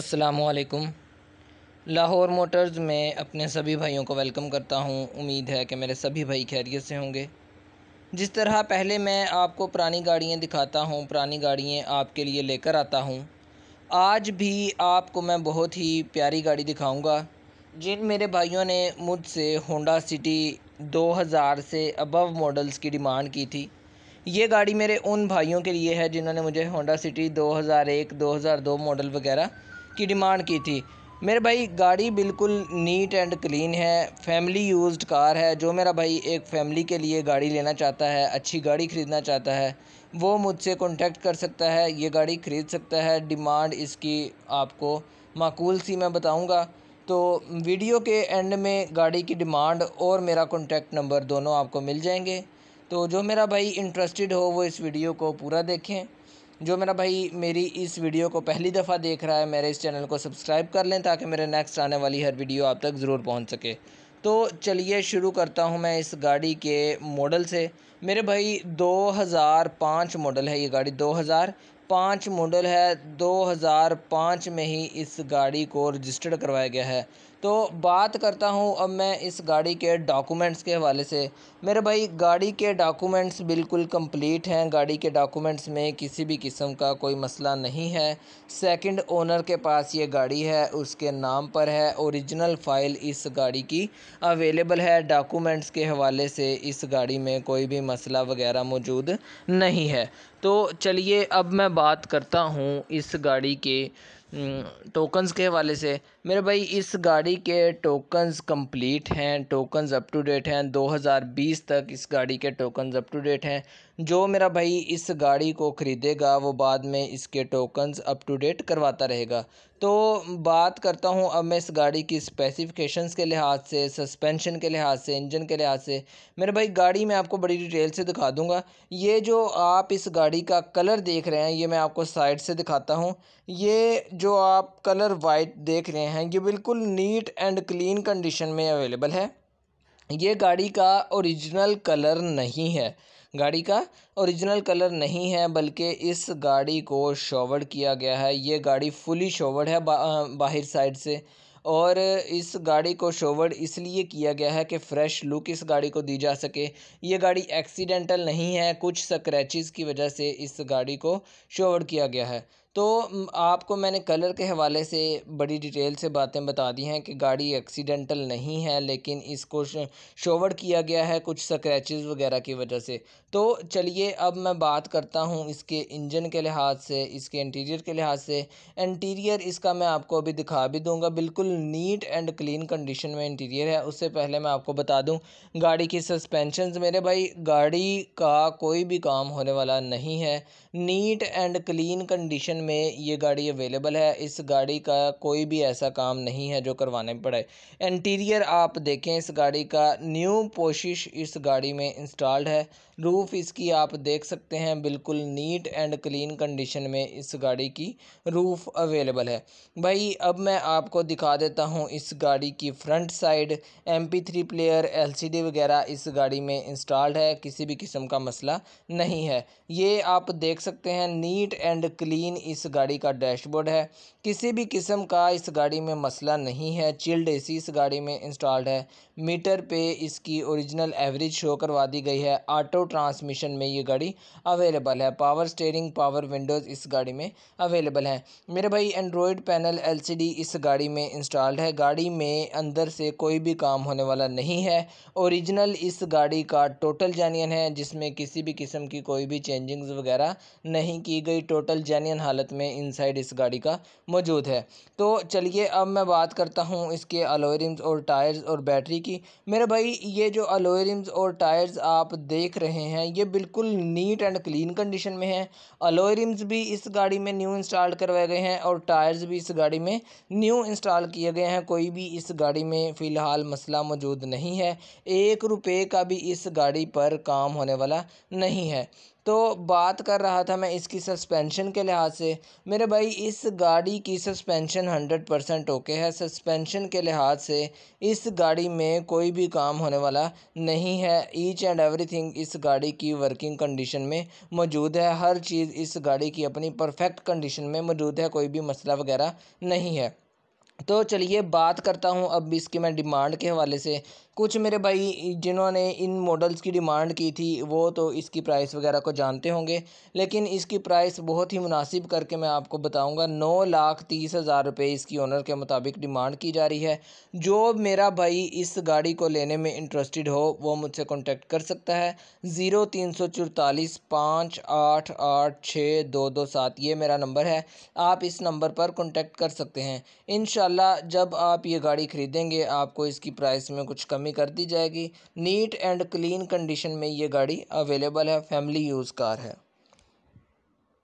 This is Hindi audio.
असलकम लाहौर मोटर्स में अपने सभी भाइयों को वेलकम करता हूं उम्मीद है कि मेरे सभी भाई खैरियत से होंगे जिस तरह पहले मैं आपको पुरानी गाड़ियां दिखाता हूं पुरानी गाड़ियां आपके लिए लेकर आता हूं आज भी आपको मैं बहुत ही प्यारी गाड़ी दिखाऊंगा जिन मेरे भाइयों ने मुझसे होंडा सिटी हज़ार से अबव मॉडल्स की डिमांड की थी ये गाड़ी मेरे उन भाइयों के लिए है जिन्होंने मुझे होंडा सिटी 2001, 2002 मॉडल वगैरह की डिमांड की थी मेरे भाई गाड़ी बिल्कुल नीट एंड क्लीन है फैमिली यूज्ड कार है जो मेरा भाई एक फैमिली के लिए गाड़ी लेना चाहता है अच्छी गाड़ी ख़रीदना चाहता है वो मुझसे कॉन्टेक्ट कर सकता है ये गाड़ी ख़रीद सकता है डिमांड इसकी आपको माकूल सी मैं बताऊँगा तो वीडियो के एंड में गाड़ी की डिमांड और मेरा कॉन्टैक्ट नंबर दोनों आपको मिल जाएंगे तो जो मेरा भाई इंटरेस्टेड हो वो इस वीडियो को पूरा देखें जो मेरा भाई मेरी इस वीडियो को पहली दफ़ा देख रहा है मेरे इस चैनल को सब्सक्राइब कर लें ताकि मेरे नेक्स्ट आने वाली हर वीडियो आप तक ज़रूर पहुँच सके तो चलिए शुरू करता हूँ मैं इस गाड़ी के मॉडल से मेरे भाई 2005 मॉडल है ये गाड़ी पाँच मॉडल है 2005 में ही इस गाड़ी को रजिस्टर्ड करवाया गया है तो बात करता हूँ अब मैं इस गाड़ी के डॉक्यूमेंट्स के हवाले से मेरे भाई गाड़ी के डॉक्यूमेंट्स बिल्कुल कंप्लीट हैं गाड़ी के डॉक्यूमेंट्स में किसी भी किस्म का कोई मसला नहीं है सेकंड ओनर के पास ये गाड़ी है उसके नाम पर है ओरिजिनल फ़ाइल इस गाड़ी की अवेलेबल है डॉक्यूमेंट्स के हवाले से इस गाड़ी में कोई भी मसला वगैरह मौजूद नहीं है तो चलिए अब मैं बात करता हूँ इस गाड़ी के टोकन्स के हवाले से मेरे भाई इस गाड़ी के टोकन्स कंप्लीट हैं टोकन्स अप टू डेट हैं 2020 तक इस गाड़ी के टोकन्स अप टू डेट हैं जो मेरा भाई इस गाड़ी को ख़रीदेगा वो बाद में इसके टोकन्स अप टू डेट करवाता रहेगा तो बात करता हूँ अब मैं इस गाड़ी की स्पेसिफ़िकेशंस के लिहाज से सस्पेंशन के लिहाज से इंजन के लिहाज से मेरे भाई गाड़ी मैं आपको बड़ी डिटेल से दिखा दूँगा ये जो आप इस गाड़ी का कलर देख रहे हैं ये मैं आपको साइड से दिखाता हूँ ये जो आप कलर वाइट देख रहे हैं ये बिल्कुल नीट एंड क्लीन कंडीशन में अवेलेबल है ये गाड़ी का ओरिजिनल कलर नहीं है गाड़ी का ओरिजिनल कलर नहीं है बल्कि इस गाड़ी को शॉवर्ड किया गया है ये गाड़ी फुली शॉवर्ड है बा, बाहर साइड से और इस गाड़ी को शोवर्ड इसलिए किया गया है कि फ़्रेश लुक इस गाड़ी को दी जा सके ये गाड़ी एक्सीडेंटल नहीं है कुछ स्क्रैचेस की वजह से इस गाड़ी को शोवर्ड किया गया है तो आपको मैंने कलर के हवाले से बड़ी डिटेल से बातें बता दी हैं कि गाड़ी एक्सीडेंटल नहीं है लेकिन इसको शोवर किया गया है कुछ स्क्रैचेस वगैरह की वजह से तो चलिए अब मैं बात करता हूँ इसके इंजन के लिहाज से इसके इंटीरियर के लिहाज से इंटीरियर इसका मैं आपको अभी दिखा भी दूँगा बिल्कुल नीट एंड क्लीन कंडीशन में इंटीरियर है उससे पहले मैं आपको बता दूँ गाड़ी की सस्पेंशन मेरे भाई गाड़ी का कोई भी काम होने वाला नहीं है नीट एंड क्लीन कंडीशन में ये गाड़ी अवेलेबल है इस गाड़ी का कोई भी ऐसा काम नहीं है जो करवाने पड़े इंटीरियर आप देखें इस गाड़ी का न्यू पोशिश इस गाड़ी में इंस्टॉल्ड है रूफ़ इसकी आप देख सकते हैं बिल्कुल नीट एंड क्लीन कंडीशन में इस गाड़ी की रूफ़ अवेलेबल है भाई अब मैं आपको दिखा देता हूँ इस गाड़ी की front side M P three player L C D वगैरह इस गाड़ी में इंस्टॉल्ड है किसी भी किस्म का मसला नहीं है ये आप देख सकते हैं नीट एंड क्लीन इस गाड़ी का डैशबोर्ड है किसी भी किस्म का इस गाड़ी में मसला नहीं है चिल्ड एसी इस गाड़ी में इंस्टॉल्ड है मीटर पे इसकी ओरिजिनल एवरेज शो करवा दी गई है ऑटो ट्रांसमिशन में ये गाड़ी अवेलेबल है पावर स्टेयरिंग पावर विंडोज़ इस गाड़ी में अवेलेबल है मेरे भाई एंड्रॉयड पैनल एल इस गाड़ी में इंस्टॉल्ड है गाड़ी में अंदर से कोई भी काम होने वाला नहीं है ओरिजिनल इस गाड़ी का टोटल जानियन है जिसमें किसी भी किस्म की कोई भी चेंजिंग्स वगैरह नहीं की गई टोटल जेन्यन हालत में इनसाइड इस गाड़ी का मौजूद है तो चलिए अब मैं बात करता हूँ इसके अलोय रिम्स और टायर्स और बैटरी की मेरे भाई ये जो अलोय रिम्स और टायर्स आप देख रहे हैं ये बिल्कुल नीट एंड क्लीन कंडीशन में है अलोय रिम्स भी इस गाड़ी में न्यू इंस्टॉल करवाए गए हैं और टायर्स भी इस गाड़ी में न्यू इंस्टॉल किए गए हैं कोई भी इस गाड़ी में फ़िलहाल मसला मौजूद नहीं है एक रुपये का भी इस गाड़ी पर काम होने वाला नहीं है तो बात कर रहा था मैं इसकी सस्पेंशन के लिहाज से मेरे भाई इस गाड़ी की सस्पेंशन हंड्रेड परसेंट ओके है सस्पेंशन के लिहाज से इस गाड़ी में कोई भी काम होने वाला नहीं है ईच एंड एवरीथिंग इस गाड़ी की वर्किंग कंडीशन में मौजूद है हर चीज़ इस गाड़ी की अपनी परफेक्ट कंडीशन में मौजूद है कोई भी मसला वगैरह नहीं है तो चलिए बात करता हूँ अब इसकी मैं डिमांड के हवाले से कुछ मेरे भाई जिन्होंने इन मॉडल्स की डिमांड की थी वो तो इसकी प्राइस वगैरह को जानते होंगे लेकिन इसकी प्राइस बहुत ही मुनासिब करके मैं आपको बताऊंगा नौ लाख तीस हज़ार रुपये इसकी ओनर के मुताबिक डिमांड की जा रही है जो मेरा भाई इस गाड़ी को लेने में इंटरेस्टेड हो वो मुझसे कॉन्टेक्ट कर सकता है ज़ीरो तीन सौ चौतालीस पाँच आठ आठ छः दो दो सात ये मेरा नंबर है आप इस नंबर पर कॉन्टेक्ट कर सकते हैं इन जब आप ये गाड़ी ख़रीदेंगे आपको इसकी प्राइस में कुछ कम कमी कर दी जाएगी नीट एंड क्लीन कंडीशन में ये गाड़ी अवेलेबल है फैमिली यूज़ कार है